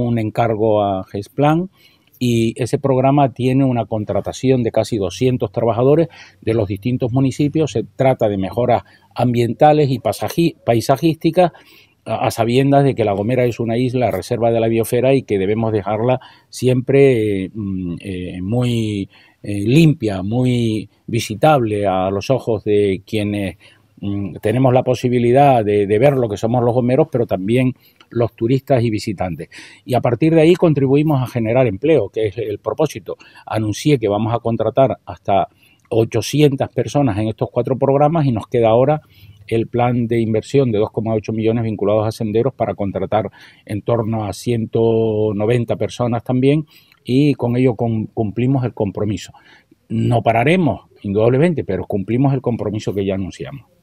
un encargo a Gesplan y ese programa tiene una contratación de casi 200 trabajadores de los distintos municipios. Se trata de mejoras ambientales y paisajísticas a sabiendas de que La Gomera es una isla reserva de la biosfera y que debemos dejarla siempre mm, eh, muy eh, limpia, muy visitable a los ojos de quienes Mm, tenemos la posibilidad de, ver lo que somos los homeros, pero también los turistas y visitantes. Y a partir de ahí contribuimos a generar empleo, que es el propósito. Anuncié que vamos a contratar hasta 800 personas en estos cuatro programas y nos queda ahora el plan de inversión de 2,8 millones vinculados a senderos para contratar en torno a 190 personas también y con ello cumplimos el compromiso. No pararemos, indudablemente, pero cumplimos el compromiso que ya anunciamos.